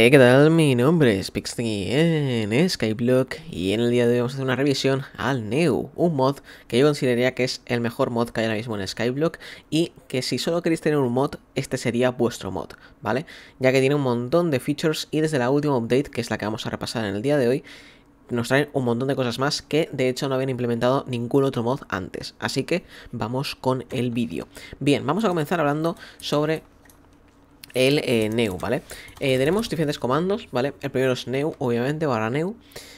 Hey, eh, ¿qué tal? Mi nombre es PixTingy en Skyblock y en el día de hoy vamos a hacer una revisión al Neu, un mod que yo consideraría que es el mejor mod que hay ahora mismo en Skyblock y que si solo queréis tener un mod, este sería vuestro mod, ¿vale? Ya que tiene un montón de features y desde la última update, que es la que vamos a repasar en el día de hoy, nos traen un montón de cosas más que de hecho no habían implementado ningún otro mod antes. Así que vamos con el vídeo. Bien, vamos a comenzar hablando sobre el eh, ¿vale? Eh, tenemos diferentes comandos, ¿vale? El primero es new, obviamente, barra new.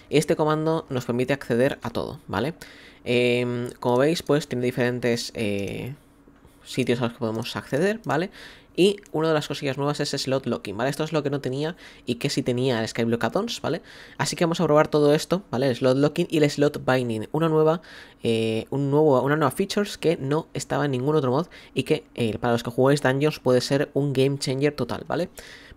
este comando nos permite acceder a todo, ¿vale? Em, como veis, pues tiene diferentes eh, sitios a los que podemos acceder, ¿vale? Y una de las cosillas nuevas es slot locking, ¿vale? Esto es lo que no tenía y que sí tenía el Skyblock Addons, ¿vale? Así que vamos a probar todo esto, ¿vale? El slot locking y el slot binding. Una nueva, eh, un nuevo, una nueva features que no estaba en ningún otro mod y que eh, para los que jugáis Dungeons puede ser un game changer total, ¿vale?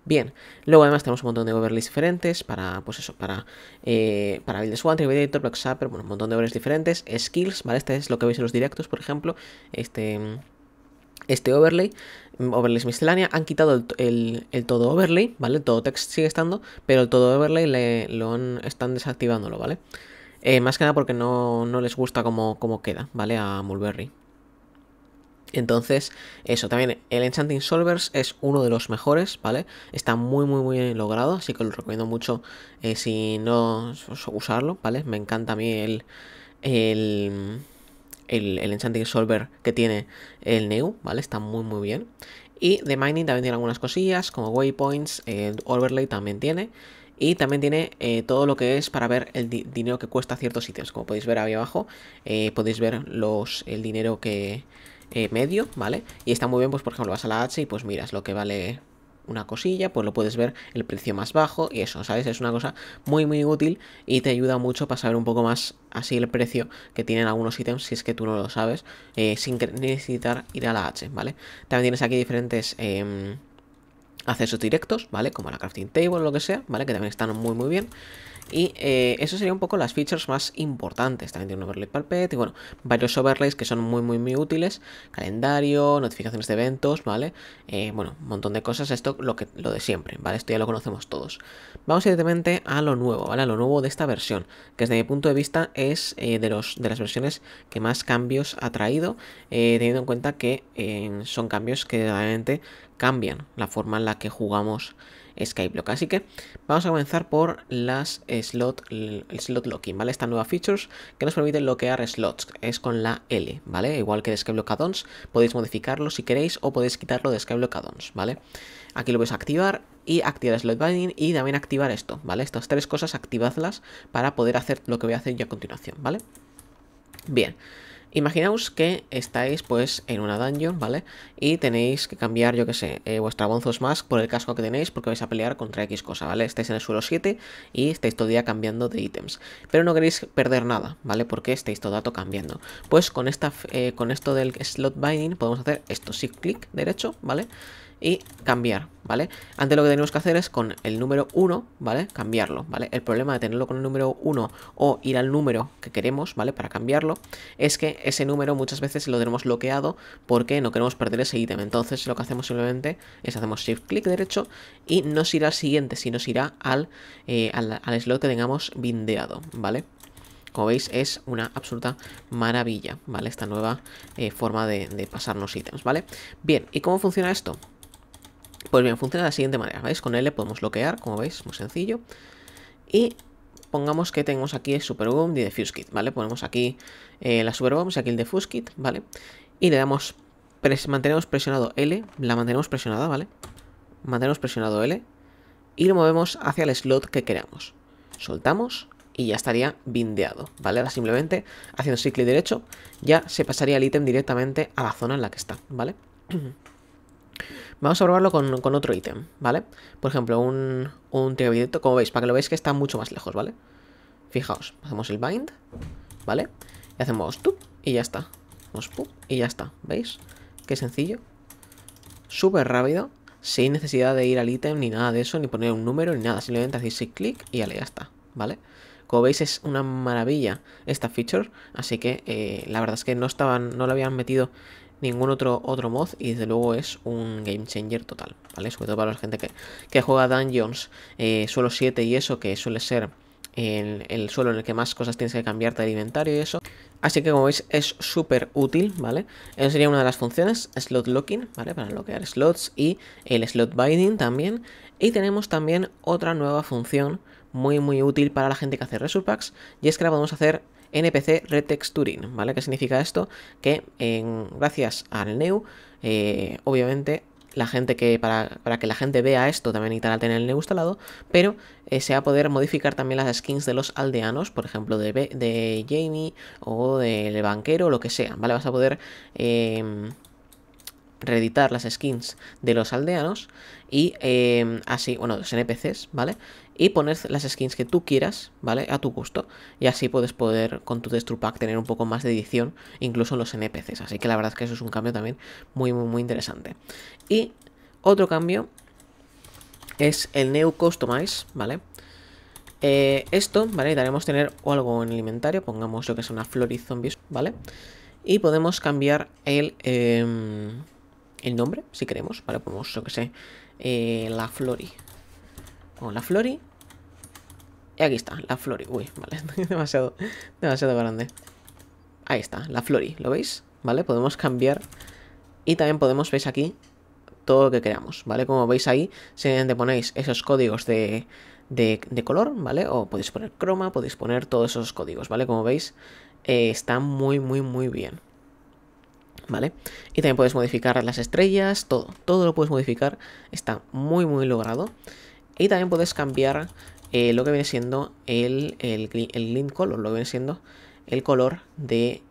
Bien, luego además tenemos un montón de overlays diferentes para, pues eso, para, eh, para Build Swan, Editor, Block Sapper, bueno, un montón de overlays diferentes, skills, ¿vale? Este es lo que veis en los directos, por ejemplo, este este overlay, mm, overlays miscelánea, han quitado el, todo overlay, ¿vale? El todo text sigue estando, pero el todo overlay lo están desactivándolo, ¿vale? Eh, más que nada porque no, les gusta cómo, queda, ¿vale? A Mulberry. Entonces, eso, también el Enchanting Solvers es uno de los mejores, ¿vale? Está muy, muy, muy logrado, así que lo recomiendo mucho eh, si no usarlo, ¿vale? Me encanta a mí el el, el Enchanting Solver que tiene el Neu, ¿vale? Está muy muy bien. Y de Mining también tiene algunas cosillas, como Waypoints, el eh, Overlay también tiene. Y también tiene eh, todo lo que es para ver el dinero que cuesta ciertos sitios. Como podéis ver ahí abajo, eh, podéis ver los, el dinero que medio, ¿vale? Y está muy bien, pues por ejemplo, vas a la H y pues miras lo que vale una cosilla, pues lo puedes ver el precio más bajo y eso, ¿sabes? Es una cosa muy muy útil y te ayuda mucho para saber un poco más así el precio que tienen algunos ítems si es que tú no lo sabes, eh, sin necesitar ir a la H, ¿vale? También tienes aquí diferentes... Em, accesos directos, ¿vale? Como la crafting table o lo que sea, ¿vale? Que también están muy muy bien. Y eh, eso sería un poco las features más importantes. También tiene un overlay palpet y bueno, varios overlays que son muy, muy, muy útiles. Calendario, notificaciones de eventos, ¿vale? Eh, bueno, un montón de cosas. Esto lo, que, lo de siempre, ¿vale? Esto ya lo conocemos todos. Vamos directamente a lo nuevo, ¿vale? A lo nuevo de esta versión, que desde mi punto de vista es eh, de, los, de las versiones que más cambios ha traído, teniendo en cuenta que son cambios que realmente cambian la forma en la que jugamos Skyblock. Así que vamos a comenzar por las slot, slot locking, ¿vale? esta nueva features que nos permite bloquear slots, es con la L, ¿vale? Igual que de Skyblock addons, podéis modificarlo si queréis o podéis quitarlo de Skyblock addons, ¿vale? Aquí lo vais a activar y activar slot binding y también activar esto, ¿vale? Estas tres cosas activadlas para poder hacer lo que voy a hacer yo a continuación, ¿vale? Bien. Imaginaos que estáis pues en una dungeon, ¿vale? Y tenéis que cambiar, yo que sé, eh, vuestra Bonzos Mask por el casco que tenéis porque vais a pelear contra X cosa, ¿vale? Estáis en el suelo 7 y estáis todo día cambiando de ítems. Pero no queréis perder nada, ¿vale? Porque estáis todo el dato cambiando. Pues con, esta, eh, con esto del slot binding podemos hacer esto, si clic derecho, ¿vale? y cambiar, ¿vale? Antes lo que tenemos que hacer es con el número 1, ¿vale? Cambiarlo, ¿vale? El problema de tenerlo con el número 1 o ir al número que queremos, ¿vale? Para cambiarlo, es que ese número muchas veces lo tenemos bloqueado porque no queremos perder ese ítem. Entonces lo que hacemos simplemente es hacemos shift clic derecho y nos irá al siguiente, sino nos irá al, eh, al, al slot que tengamos bindeado, ¿vale? Como veis es una absoluta maravilla, ¿vale? Esta nueva eh, forma de, de pasarnos ítems, ¿vale? Bien, ¿y cómo funciona esto? Pues bien, funciona de la siguiente manera, ¿veis? Con L podemos bloquear, como veis, muy sencillo. Y pongamos que tenemos aquí el Super y Defuse Kit, ¿vale? Ponemos aquí eh, la Super y aquí el Defuse Kit, ¿vale? Y le damos, mantenemos presionado L, la mantenemos presionada, ¿vale? Mantenemos presionado L y lo movemos hacia el slot que queramos. Soltamos y ya estaría bindeado, ¿vale? Ahora simplemente haciendo clic derecho ya se pasaría el ítem directamente a la zona en la que está, ¿vale? Vamos a probarlo con, otro ítem, ¿vale? Por ejemplo, un, un directo, como veis, para que lo veáis que está mucho más lejos, ¿vale? Fijaos, hacemos el bind, ¿vale? Y hacemos tú y ya está. Hacemos y ya está, ¿veis? Qué sencillo. Súper rápido, sin necesidad de ir al ítem ni nada de eso, ni poner un número ni nada. Simplemente hacéis clic y ya está, ¿vale? Como veis es una maravilla esta feature, así que eh, la verdad es que no estaban, no lo habían metido ningún otro, otro mod y desde luego es un game changer total, ¿vale? Sobre todo para la gente que, juega Dungeons eh, solo 7 y eso, que suele ser el, suelo en el que más cosas tienes que cambiarte de inventario y eso. Así que como veis es súper útil, ¿vale? Eso sería una de las funciones, slot locking, ¿vale? Para bloquear slots y el slot binding también. Y tenemos también otra nueva función muy muy útil para la gente que hace resurpacks y es que la podemos hacer NPC Retexturing, ¿vale? ¿Qué significa esto? Que en, gracias al Neu, eh, obviamente la gente que para, que la gente vea esto también necesitará tener el new instalado, pero eh, se va a poder modificar también las skins de los aldeanos, por ejemplo de, Jamie o del banquero o lo que sea, ¿vale? Vas a poder eh, reeditar las skins de los aldeanos y em, así, bueno, los NPCs, ¿vale? Y poner las skins que tú quieras, ¿vale? A tu gusto. Y así puedes poder con tu Destrupack Pack tener un poco más de edición, incluso en los NPCs. Así que la verdad es que eso es un cambio también muy, muy, muy interesante. Y otro cambio es el New Customize, ¿vale? Eh, esto, ¿vale? daremos tener algo en el inventario, pongamos lo que es una flor y zombies, ¿vale? Y podemos cambiar el... Em, el nombre, si queremos. Vale, ponemos, pues yo que sé, eh, la Flori. O la Flori. Y aquí está, la Flori. Uy, vale, demasiado, demasiado grande. Ahí está, la Flori, ¿lo veis? Vale, podemos cambiar. Y también podemos, veis aquí, todo lo que queramos, ¿vale? Como veis ahí, se ponéis esos códigos de, de, color, ¿vale? O podéis poner croma, podéis poner todos esos códigos, ¿vale? Como veis, eh, está muy, muy, muy bien. ¿vale? Y también puedes modificar las estrellas, todo, todo lo puedes modificar, está muy muy logrado. Y también puedes cambiar eh, lo que viene siendo el, link color, lo que viene siendo el color del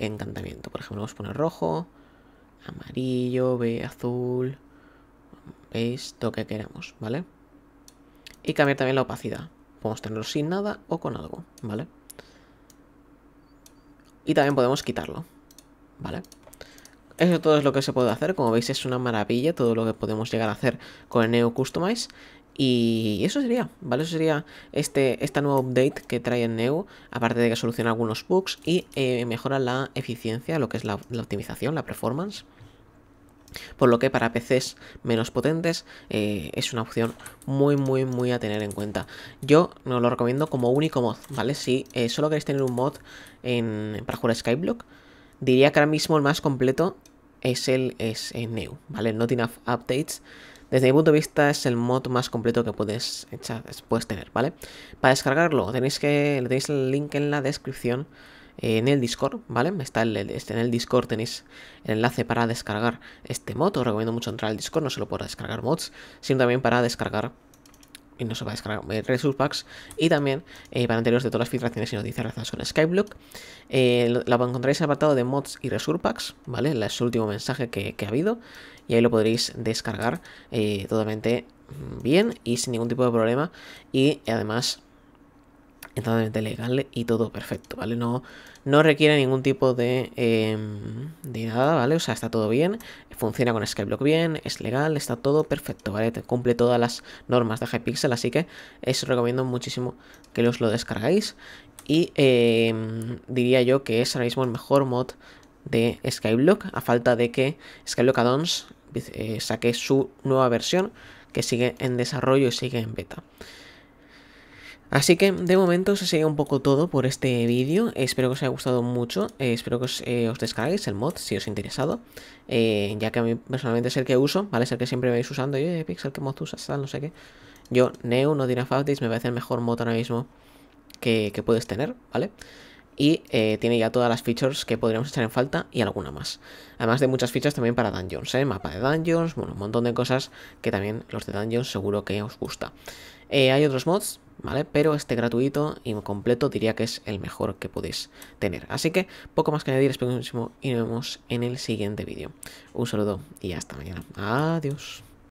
encantamiento. Por ejemplo, vamos a poner rojo, amarillo, azul, veis, lo que queramos, ¿vale? Y cambiar también la opacidad. Podemos tenerlo sin nada o con algo, ¿vale? Y también podemos quitarlo, ¿vale? Eso todo es lo que se puede hacer, como veis es una maravilla todo lo que podemos llegar a hacer con el Neo Customize. Y eso sería, ¿vale? Eso sería este, esta nueva update que trae el Neo, aparte de que soluciona algunos bugs y eh, mejora la eficiencia, lo que es la, optimización, la performance. Por lo que para PCs menos potentes eh, es una opción muy, muy, muy a tener en cuenta. Yo no lo recomiendo como único mod, ¿vale? Si eh, solo queréis tener un mod para jugar Skyblock, diría que ahora mismo el más completo es el es, new, ¿vale? Not enough updates. Desde mi punto de vista es el mod más completo que puedes, echar, puedes tener, ¿vale? Para descargarlo tenéis que tenéis el link en la descripción eh, en el Discord, ¿vale? Está este, en el Discord tenéis el enlace para descargar este mod. Os recomiendo mucho entrar al Discord, no solo para descargar mods, sino también para descargar y no se va a descargar eh, resource packs. Y también eh, para anteriores de todas las filtraciones y noticias relacionadas con Skyblock. Eh, la encontraréis en el apartado de mods y resource ¿vale? Es el último mensaje que, ha habido. Y ahí lo podréis descargar totalmente mm, bien y sin ningún tipo de problema. Y además totalmente legal y todo perfecto, ¿vale? No, no requiere ningún tipo de, em, de nada, ¿vale? O sea, está todo bien, funciona con Skyblock bien, es legal, está todo perfecto, ¿vale? cumple todas las normas de Hypixel, así que os recomiendo muchísimo que los lo descargáis. Y em, diría yo que es ahora mismo el mejor mod de Skyblock, a falta de que Skyblock Addons eh, saque su nueva versión que sigue en desarrollo y sigue en beta. Así que de momento eso sería un poco todo por este vídeo, espero que os haya gustado mucho, eh, espero que eh, os, descarguéis el mod si os ha interesado, eh, ya que a mí personalmente es el que uso, ¿vale? Es el que siempre vais usando, yo, Pixel, que mod usas? no sé qué. Yo, Neo, no Dynafabtis, me parece el mejor mod ahora mismo que, que puedes tener, ¿vale? Y tiene ya todas las features que podríamos echar en falta y alguna más. Además de muchas features también para dungeons, ¿eh? Mapa de dungeons, bueno, un montón de cosas que también los de dungeons seguro que os gusta. hay otros mods, pero este gratuito y completo diría que es el mejor que podéis tener. Así que poco más que añadir, espero que y nos vemos en el siguiente vídeo. Un saludo y hasta mañana. Adiós.